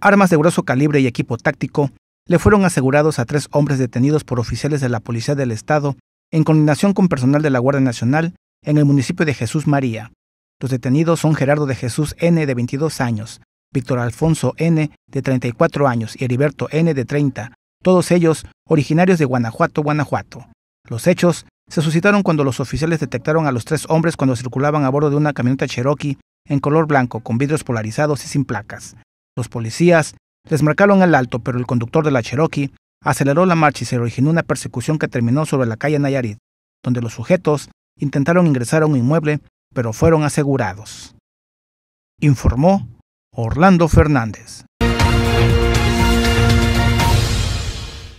Armas de grueso calibre y equipo táctico le fueron asegurados a tres hombres detenidos por oficiales de la Policía del Estado en coordinación con personal de la Guardia Nacional en el municipio de Jesús María. Los detenidos son Gerardo de Jesús N. de 22 años, Víctor Alfonso N. de 34 años y Heriberto N. de 30, todos ellos originarios de Guanajuato, Guanajuato. Los hechos se suscitaron cuando los oficiales detectaron a los tres hombres cuando circulaban a bordo de una camioneta Cherokee en color blanco con vidrios polarizados y sin placas. Los policías les marcaron el alto, pero el conductor de la Cherokee aceleró la marcha y se originó una persecución que terminó sobre la calle Nayarit, donde los sujetos intentaron ingresar a un inmueble, pero fueron asegurados. Informó Orlando Fernández.